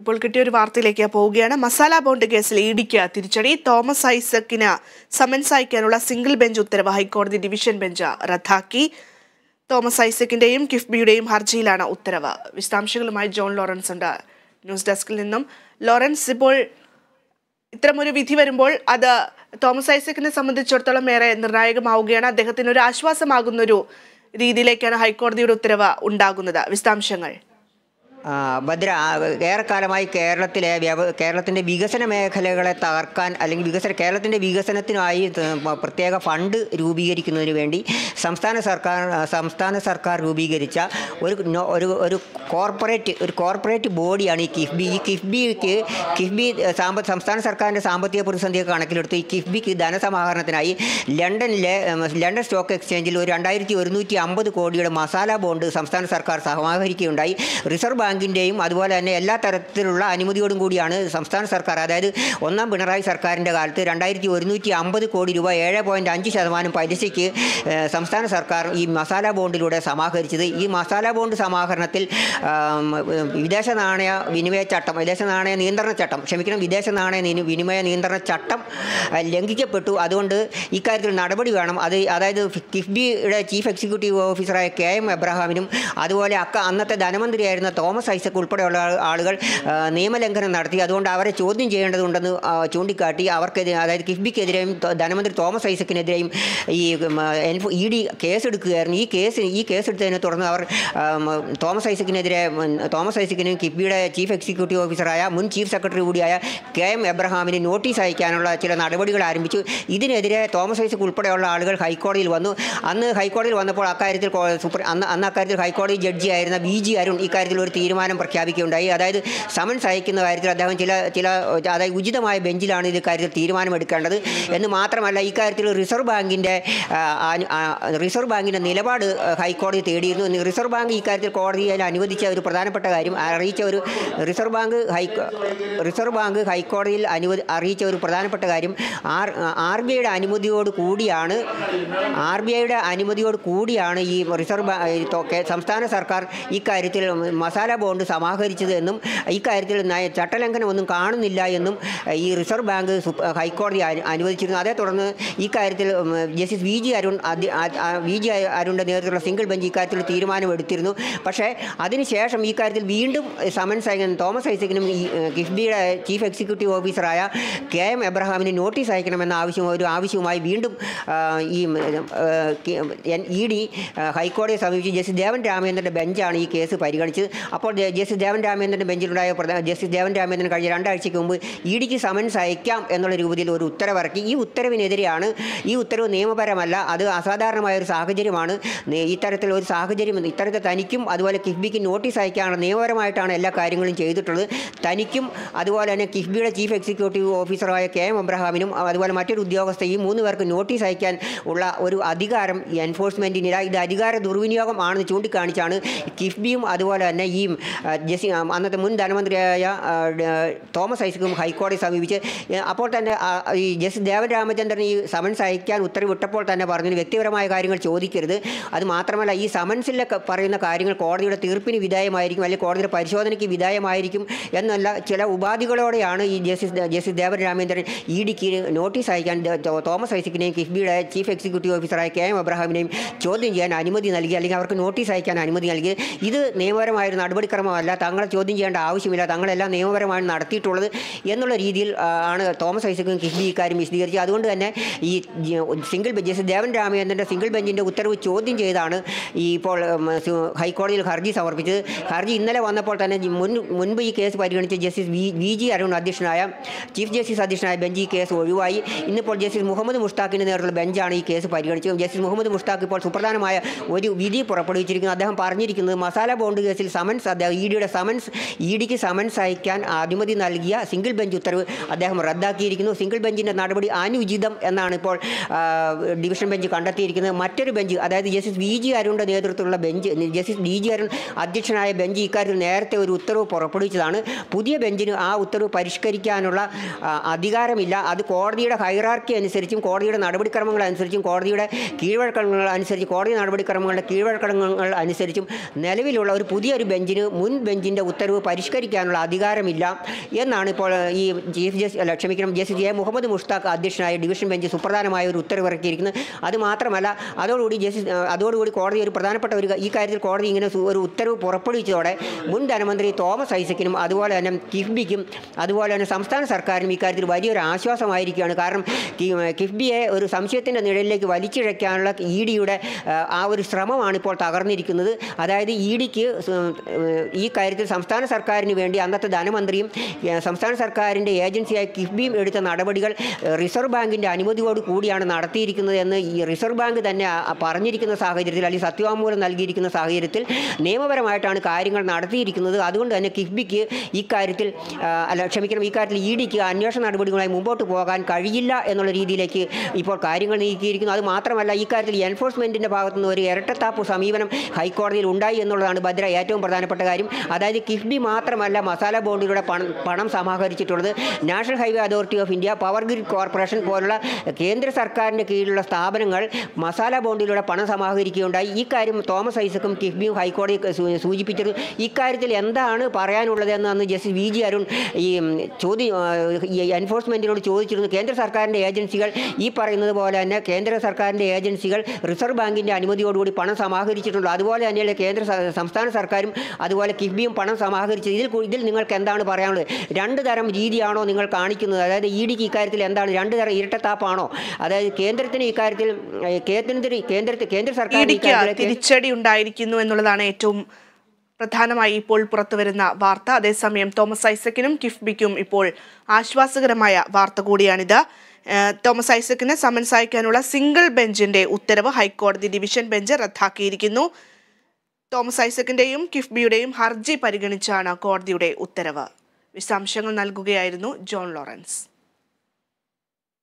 ഇപ്പോൾ കിട്ടിയ ഒരു വാർത്തയിലേക്ക് പോവുകയാണ് മസാല ബോണ്ട് കേസിൽ ഇടിക്ക് തിരിച്ചടി തോമസ് ഐസക്കിന് സമൻസ് അയക്കാനുള്ള സിംഗിൾ ബെഞ്ച് ഉത്തരവ് ഹൈക്കോടതി ഡിവിഷൻ ബെഞ്ച് റദ്ദാക്കി തോമസ് ഐസക്കിന്റെയും കിഫ്ബിയുടെയും ഹർജിയിലാണ് ഉത്തരവ് വിശദാംശങ്ങളുമായി ജോൺ ലോറൻസ് ഉണ്ട് ന്യൂസ് ഡെസ്കിൽ നിന്നും ലോറൻസ് ഇപ്പോൾ ഇത്തരമൊരു വിധി വരുമ്പോൾ അത് തോമസ് ഐസക്കിനെ സംബന്ധിച്ചിടത്തോളം ഏറെ നിർണായകമാവുകയാണ് അദ്ദേഹത്തിന് ഒരു ആശ്വാസമാകുന്നൊരു രീതിയിലേക്കാണ് ഹൈക്കോടതിയുടെ ഉത്തരവ് ഉണ്ടാകുന്നത് വിശദാംശങ്ങൾ ഭദ്ര ഏറെക്കാലമായി കേരളത്തിലെ വ്യവ കേരളത്തിൻ്റെ വികസന മേഖലകളെ തകർക്കാൻ അല്ലെങ്കിൽ വികസന കേരളത്തിൻ്റെ വികസനത്തിനായി പ്രത്യേക ഫണ്ട് രൂപീകരിക്കുന്നതിന് വേണ്ടി സംസ്ഥാന സർക്കാർ സംസ്ഥാന സർക്കാർ രൂപീകരിച്ച ഒരു ഒരു ഒരു കോർപ്പറേറ്റ് ഒരു കോർപ്പറേറ്റ് ബോഡിയാണ് ഈ കിഫ്ബി ഈ കിഫ്ബിക്ക് കിഫ്ബി സാമ്പ സംസ്ഥാന സർക്കാരിൻ്റെ സാമ്പത്തിക പ്രതിസന്ധിയൊക്കെ കണക്കിലെടുത്ത് ഈ കിഫ്ബിക്ക് ധനസമാഹരണത്തിനായി ലണ്ടനിലെ ലണ്ടൻ സ്റ്റോക്ക് എക്സ്ചേഞ്ചിൽ ഒരു രണ്ടായിരത്തി ഒരുന്നൂറ്റി അമ്പത് കോടിയുടെ മസാല ബോണ്ട് സംസ്ഥാന സർക്കാർ സമാഹരിക്കുകയുണ്ടായി റിസർവ് ബാങ്കിൻ്റെയും അതുപോലെ തന്നെ എല്ലാ തരത്തിലുള്ള അനുമതിയോടും കൂടിയാണ് സംസ്ഥാന സർക്കാർ അതായത് ഒന്നാം പിണറായി സർക്കാരിൻ്റെ കാലത്ത് രണ്ടായിരത്തി ഒരുന്നൂറ്റി അമ്പത് കോടി രൂപ ഏഴ് പോയിൻറ്റ് അഞ്ച് ശതമാനം പലിശയ്ക്ക് സംസ്ഥാന സർക്കാർ ഈ മസാല ബോണ്ടിലൂടെ സമാഹരിച്ചത് ഈ മസാല ബോണ്ട് സമാഹരണത്തിൽ വിദേശ നാണയ വിനിമയ ചട്ടം വിദേശ നാണയ നിയന്ത്രണ ചട്ടം ക്ഷമിക്കണം വിദേശ നാണയ വിനിമയ നിയന്ത്രണ ചട്ടം ലംഘിക്കപ്പെട്ടു അതുകൊണ്ട് ഇക്കാര്യത്തിൽ നടപടി വേണം അത് അതായത് കിഫ്ബിയുടെ ചീഫ് എക്സിക്യൂട്ടീവ് ഓഫീസറായ കെ എം എബ്രഹാമിനും അതുപോലെ അക്ക അന്നത്തെ ധനമന്ത്രിയായിരുന്ന തോമസ് തോമസ് ഐസക് ഉൾപ്പെടെയുള്ള ആളുകൾ നിയമലംഘനം നടത്തി അതുകൊണ്ട് അവരെ ചോദ്യം ചെയ്യേണ്ടതുണ്ടെന്ന് ചൂണ്ടിക്കാട്ടി അവർക്കെതിരെ അതായത് കിഫ്ബിക്കെതിരെയും ധനമന്ത്രി തോമസ് ഐസക്കിനെതിരെയും ഈ എൻഫോ ഇ ഡി കേസെടുക്കുകയായിരുന്നു ഈ കേസ് ഈ കേസെടുത്തതിനെ തുടർന്ന് അവർ തോമസ് ഐസക്കിനെതിരെ തോമസ് ഐസക്കിനും കിഫ്ബിയുടെ ചീഫ് എക്സിക്യൂട്ടീവ് ഓഫീസറായ മുൻ ചീഫ് സെക്രട്ടറി കൂടിയായ കെ എം എബ്രഹാമിന് നോട്ടീസ് അയക്കാനുള്ള ചില നടപടികൾ ആരംഭിച്ചു ഇതിനെതിരെ തോമസ് ഐസക് ഉൾപ്പെടെയുള്ള ആളുകൾ ഹൈക്കോടതിയിൽ വന്നു അന്ന് ഹൈക്കോടതിയിൽ വന്നപ്പോൾ അക്കാര്യത്തിൽ സൂപ്ര അന്ന് അന്ന് അക്കാര്യത്തിൽ ഹൈക്കോടതി ജഡ്ജിയായിരുന്ന ബി ജി അരുൺ ഇക്കാര്യത്തിൽ ഒരു തീരുമാനം തീരുമാനം പ്രഖ്യാപിക്കുകയുണ്ടായി അതായത് സമൻസ് അയക്കുന്ന കാര്യത്തിൽ അദ്ദേഹം ചില ചില അതായത് ഉചിതമായ ബെഞ്ചിലാണ് ഇത് കാര്യത്തിൽ തീരുമാനമെടുക്കേണ്ടത് എന്ന് മാത്രമല്ല ഇക്കാര്യത്തിൽ റിസർവ് ബാങ്കിൻ്റെ റിസർവ് ബാങ്കിൻ്റെ നിലപാട് ഹൈക്കോടതി തേടിയിരുന്നു റിസർവ് ബാങ്ക് ഇക്കാര്യത്തിൽ കോടതി അതിന് അനുവദിച്ച ഒരു പ്രധാനപ്പെട്ട കാര്യം അറിയിച്ച ഒരു റിസർവ് ബാങ്ക് ഹൈ റിസർവ് ബാങ്ക് ഹൈക്കോടതിയിൽ അനുവദി അറിയിച്ച ഒരു പ്രധാനപ്പെട്ട കാര്യം ആർ ആർ ബി ഐയുടെ അനുമതിയോട് കൂടിയാണ് ആർ ബി ഐയുടെ അനുമതിയോട് കൂടിയാണ് ഈ റിസർവ് ബാങ്ക് സംസ്ഥാന സർക്കാർ ഇക്കാര്യത്തിൽ മസാല ബോണ്ട് സമാഹരിച്ചത് എന്നും ഇക്കാര്യത്തിൽ ചട്ടലംഘനമൊന്നും കാണുന്നില്ല എന്നും ഈ റിസർവ് ബാങ്ക് ഹൈക്കോടതി അനുവദിച്ചിരുന്നു അതേ തുടർന്ന് ഇക്കാര്യത്തിൽ justice V G Arun V G അരുണിൻ്റെ നേതൃത്വത്തിലുള്ള സിംഗിൾ ബെഞ്ച് ഇക്കാര്യത്തിൽ തീരുമാനമെടുത്തിരുന്നു പക്ഷേ അതിനുശേഷം ഈ കാര്യത്തിൽ വീണ്ടും സമൻസ് അയക്കണം തോമസ് ഐസക്കിനും കിഫ്ബിയുടെ ചീഫ് എക്സിക്യൂട്ടീവ് ഓഫീസറായ കെ എം എബ്രഹാമിന് നോട്ടീസ് അയക്കണമെന്ന ആവശ്യം ഒരു ആവശ്യവുമായി വീണ്ടും ഈ ഇ ഡി ഹൈക്കോടതിയെ സമീപിച്ച് ജസ്റ്റിസ് ദേവൻ രാമചന്ദ്രൻ്റെ ബെഞ്ചാണ് ഈ കേസ് പരിഗണിച്ചത് അപ്പോൾ കോടതി ജസ്റ്റിസ് ദേവൻ രാമേന്ദ്രൻ്റെ ബെഞ്ചിലുണ്ടായ പ്രധാന ജസ്റ്റിസ് ദേവൻ രാമേന്ദ്രൻ കഴിഞ്ഞ രണ്ടാഴ്ചയ്ക്ക് മുമ്പ് ഇ ഡിക്ക് സമൻസ് അയക്കാം എന്നുള്ള രൂപത്തിൽ ഒരു ഉത്തരവിറക്കി ഈ ഉത്തരവിനെതിരെയാണ് ഈ ഉത്തരവ് നിയമപരമല്ല അത് അസാധാരണമായ ഒരു സാഹചര്യമാണ് ഇത്തരത്തിൽ ഒരു സാഹചര്യം ഇത്തരത്തിൽ തനിക്കും അതുപോലെ കിഫ്ബിക്ക് നോട്ടീസ് അയക്കാനുള്ള നിയമപരമായിട്ടാണ് എല്ലാ കാര്യങ്ങളും ചെയ്തിട്ടുള്ളത് തനിക്കും അതുപോലെ തന്നെ കിഫ്ബിയുടെ ചീഫ് എക്സിക്യൂട്ടീവ് ഓഫീസറായ കെ എം അബ്രഹാമിനും അതുപോലെ മറ്റൊരു ഉദ്യോഗസ്ഥ ഈ മൂന്ന് പേർക്ക് നോട്ടീസ് അയക്കാൻ ഉള്ള ഒരു അധികാരം എൻഫോഴ്സ്മെൻറ്റിനില്ല ഇത് അധികാര ദുർവിനിയോഗം ആണെന്ന് ചൂണ്ടിക്കാണിച്ചാണ് കിഫ്ബിയും അതുപോലെ തന്നെ ഈ ജസി അന്നത്തെ മുൻ ധനമന്ത്രിയായ തോമസ് ഐസക്കും ഹൈക്കോടതി സമീപിച്ച് അപ്പോൾ തന്നെ ഈ ജസ് ദേവരാമചന്ദ്രൻ ഈ സമൻസ് അയക്കാൻ ഉത്തരവിട്ടപ്പോൾ തന്നെ പറഞ്ഞു വ്യക്തിപരമായ കാര്യങ്ങൾ ചോദിക്കരുത് അത് മാത്രമല്ല ഈ സമൻസിലെ പറയുന്ന കാര്യങ്ങൾ കോടതിയുടെ തീർപ്പിന് വിധേയമായിരിക്കും അല്ലെങ്കിൽ കോടതിയുടെ പരിശോധനയ്ക്ക് വിധേയമായിരിക്കും എന്നല്ല ചില ഉപാധികളോടെയാണ് ഈ ജസ്റ്റിസ് ജസ്റ്റിസ് ദേവരാമേന്ദ്രൻ ഇ ഡിക്ക് നോട്ടീസ് അയക്കാൻ തോമസ് ഐസക്കിനെയും കിഫ്ബിയുടെ ചീഫ് എക്സിക്യൂട്ടീവ് ഓഫീസറായ കെ എം അബ്രഹാമിനെയും ചോദ്യം ചെയ്യാൻ അനുമതി നൽകി അല്ലെങ്കിൽ അവർക്ക് നോട്ടീസ് അയക്കാൻ അനുമതി നൽകി ഇത് നിയമപരമായൊരു നടപടി അതിക്രമമല്ല തങ്ങളെ ചോദ്യം ചെയ്യേണ്ട ആവശ്യമില്ല തങ്ങളെല്ലാം നിയമപരമായി നടത്തിയിട്ടുള്ളത് എന്നുള്ള രീതിയിൽ ആണ് തോമസ് ഐസക്കും കിഫ്ബി ഇക്കാര്യം വിശദീകരിച്ച് അതുകൊണ്ട് തന്നെ ഈ സിംഗിൾ ബെഞ്ച് ദേവൻ രാമചന്ദ്രൻ്റെ സിംഗിൾ ബെഞ്ചിൻ്റെ ഉത്തരവ് ചോദ്യം ചെയ്താണ് ഈ ഇപ്പോൾ ഹൈക്കോടതിയിൽ ഹർജി സമർപ്പിച്ചത് ഹർജി ഇന്നലെ വന്നപ്പോൾ തന്നെ മുൻ മുൻപ് ഈ കേസ് പരിഗണിച്ച justice V V G Arun അധ്യക്ഷനായ ചീഫ് ജസ്റ്റിസ് അധ്യക്ഷനായ ബെഞ്ച് ഈ കേസ് ഒഴിവായി ഇന്നിപ്പോൾ ജസ്റ്റിസ് മുഹമ്മദ് മുഷ്താഖിൻ്റെ നേരിട്ടുള്ള ബെഞ്ചാണ് ഈ കേസ് പരിഗണിച്ചത് ജസ്റ്റിസ് മുഹമ്മദ് മുഷ്താഖ് ഇപ്പോൾ സുപ്രധാനമായ ഒരു വിധി പുറപ്പെടുവിച്ചിരിക്കുന്നു അദ്ദേഹം പറഞ്ഞിരിക്കുന്നത് മസാല ബോണ്ട് കേസിൽ സമൻസ് അദ്ദേഹം ഇ ഡിയുടെ സമൻസ് ഇ ഡിക്ക് സമൻസ് അയക്കാൻ അനുമതി നൽകിയ സിംഗിൾ ബെഞ്ച് ഉത്തരവ് അദ്ദേഹം റദ്ദാക്കിയിരിക്കുന്നു സിംഗിൾ ബെഞ്ചിൻ്റെ നടപടി അനുചിതം എന്നാണ് ഇപ്പോൾ ഡിവിഷൻ ബെഞ്ച് കണ്ടെത്തിയിരിക്കുന്നത് മറ്റൊരു ബെഞ്ച് അതായത് ജസ്റ്റിസ് വി ജി അരുണിൻ്റെ നേതൃത്വത്തിലുള്ള bench justice D G Arun അധ്യക്ഷനായ ബെഞ്ച് ഇക്കാര്യത്തിൽ നേരത്തെ ഒരു ഉത്തരവ് പുറപ്പെടുവിച്ചതാണ് പുതിയ ബെഞ്ചിന് ആ ഉത്തരവ് പരിഷ്കരിക്കാനുള്ള അധികാരമില്ല അത് കോടതിയുടെ ഹൈറാർക്കി അനുസരിച്ചും കോടതിയുടെ നടപടിക്രമങ്ങൾ അനുസരിച്ചും കോടതിയുടെ കീഴ്വഴക്കങ്ങൾ അനുസരിച്ച് കോടതി നടപടിക്രമങ്ങളുടെ കീഴ്വഴക്കങ്ങൾ അനുസരിച്ചും നിലവിലുള്ള ഒരു പുതിയൊരു ബെഞ്ചിന് മുൻ ബെഞ്ചിൻ്റെ ഉത്തരവ് പരിഷ്കരിക്കാനുള്ള അധികാരമില്ല എന്നാണ് ഇപ്പോൾ ഈ ചീഫ് ജസ്റ്റിസ് ക്ഷമിക്കണം ജസ്റ്റിസ് എ മുഹമ്മദ് മുഷ്താഖ് അധ്യക്ഷനായ ഡിവിഷൻ ബെഞ്ച് സുപ്രധാനമായ ഒരു ഉത്തരവ് ഇറക്കിയിരിക്കുന്നത് അത് മാത്രമല്ല അതോടുകൂടി ജസ്റ്റിസ് അതോടുകൂടി കോടതി ഒരു പ്രധാനപ്പെട്ട ഒരു ഈ കാര്യത്തിൽ കോടതി ഇങ്ങനെ ഒരു ഉത്തരവ് പുറപ്പെടുവിച്ചതോടെ മുൻ ധനമന്ത്രി തോമസ് ഐസക്കിനും അതുപോലെ തന്നെ കിഫ്ബിക്കും അതുപോലെ തന്നെ സംസ്ഥാന സർക്കാരിനും ഇക്കാര്യത്തിൽ വലിയൊരു ആശ്വാസമായിരിക്കുകയാണ് കാരണം കിഫ്ബിയെ ഒരു സംശയത്തിൻ്റെ നിഴലിലേക്ക് വലിച്ചിഴയ്ക്കാനുള്ള ഇ ഡിയുടെ ആ ഒരു ശ്രമമാണ് ഇപ്പോൾ തകർന്നിരിക്കുന്നത് അതായത് ഇ ഡിക്ക് ഈ കാര്യത്തിൽ സംസ്ഥാന സർക്കാരിന് വേണ്ടി അന്നത്തെ ധനമന്ത്രിയും സംസ്ഥാന സർക്കാരിൻ്റെ ഏജൻസിയായ കിഫ്ബിയും എടുത്ത നടപടികൾ റിസർവ് ബാങ്കിൻ്റെ അനുമതിയോട് കൂടിയാണ് നടത്തിയിരിക്കുന്നത് എന്ന് ഈ റിസർവ് ബാങ്ക് തന്നെ പറഞ്ഞിരിക്കുന്ന സാഹചര്യത്തിൽ അല്ലെങ്കിൽ സത്യവാങ്മൂലം നൽകിയിരിക്കുന്ന സാഹചര്യത്തിൽ നിയമപരമായിട്ടാണ് കാര്യങ്ങൾ നടത്തിയിരിക്കുന്നത് അതുകൊണ്ട് തന്നെ കിഫ്ബിക്ക് ഇക്കാര്യത്തിൽ അല്ല ക്ഷമിക്കണം ഇക്കാര്യത്തിൽ ഇ ഡിക്ക് അന്വേഷണ നടപടികളുമായി മുമ്പോട്ട് പോകാൻ കഴിയില്ല എന്നുള്ള രീതിയിലേക്ക് ഇപ്പോൾ കാര്യങ്ങൾ നീക്കിയിരിക്കുന്നു അത് മാത്രമല്ല ഇക്കാര്യത്തിൽ എൻഫോഴ്സ്മെൻറ്റിൻ്റെ ഭാഗത്തുനിന്ന് ഒരു ഇരട്ടത്താപ്പ് സമീപനം ഹൈക്കോടതിയിൽ ഉണ്ടായി എന്നുള്ളതാണ് ഭദ്ര ഏറ്റവും പ്രധാനപ്പെട്ട പ്രധാനപ്പെട്ട കാര്യം അതായത് കിഫ്ബി മാത്രമല്ല മസാല ബോണ്ടിലൂടെ പണം പണം സമാഹരിച്ചിട്ടുള്ളത് National Highway Authority of India Power Grid Corporation പോലുള്ള കേന്ദ്ര സർക്കാരിൻ്റെ കീഴിലുള്ള സ്ഥാപനങ്ങൾ മസാല ബോണ്ടിലൂടെ പണം സമാഹരിക്കുകയുണ്ടായി ഈ കാര്യം തോമസ് ഐസക്കും കിഫ്ബിയും ഹൈക്കോടതി സൂചിപ്പിച്ചത് ഇക്കാര്യത്തിൽ എന്താണ് പറയാനുള്ളതെന്ന് അന്ന് ജസ്റ്റിസ് വി ജി അരുൺ ഈ ചോദ്യം എൻഫോഴ്സ്മെൻറ്റിനോട് ചോദിച്ചിരുന്നു കേന്ദ്ര സർക്കാരിൻ്റെ ഏജൻസികൾ ഈ പറയുന്നത് പോലെ തന്നെ കേന്ദ്ര സർക്കാരിൻ്റെ ഏജൻസികൾ റിസർവ് ബാങ്കിൻ്റെ അനുമതിയോടുകൂടി പണം സമാഹരിച്ചിട്ടുണ്ട് അതുപോലെ തന്നെയല്ലേ കേന്ദ്ര സംസ്ഥാന സർക്കാരും അതുപോലെ കിഫ്ബിയും പണം സമാഹരിച്ചത് ഇതിൽ ഇതിൽ നിങ്ങൾക്ക് എന്താണ് പറയാനുള്ളത് രണ്ട് തരം രീതിയാണോ നിങ്ങൾ കാണിക്കുന്നത് അതായത് ഇ ഡിക്ക് ഇക്കാര്യത്തിൽ എന്താണ് രണ്ട് തരം ഇരട്ടത്താപ്പാണോ അതായത് കേന്ദ്രത്തിന് ഇക്കാര്യത്തിൽ കേന്ദ്രത്തിന് കേന്ദ്ര കേന്ദ്ര സർക്കാർ തിരിച്ചടി ഉണ്ടായിരിക്കുന്നു എന്നുള്ളതാണ് ഏറ്റവും പ്രധാനമായി ഇപ്പോൾ പുറത്തുവരുന്ന വാർത്ത അതേസമയം തോമസ് ഐസക്കിനും കിഫ്ബിക്കും ഇപ്പോൾ ആശ്വാസകരമായ വാർത്ത കൂടിയാണിത് തോമസ് ഐസക്കിന് സമൻസ് അയക്കാനുള്ള സിംഗിൾ ബെഞ്ചിന്റെ ഉത്തരവ് ഹൈക്കോടതി ഡിവിഷൻ ബെഞ്ച് റദ്ദാക്കിയിരിക്കുന്നു തോമസ് ഐസക്കിന്റെയും കിഫ്ബിയുടെയും ഹർജി പരിഗണിച്ചാണ് കോടതിയുടെ ഉത്തരവ് വിശദാംശങ്ങൾ നൽകുകയായിരുന്നു ജോൺ ലോറൻസ്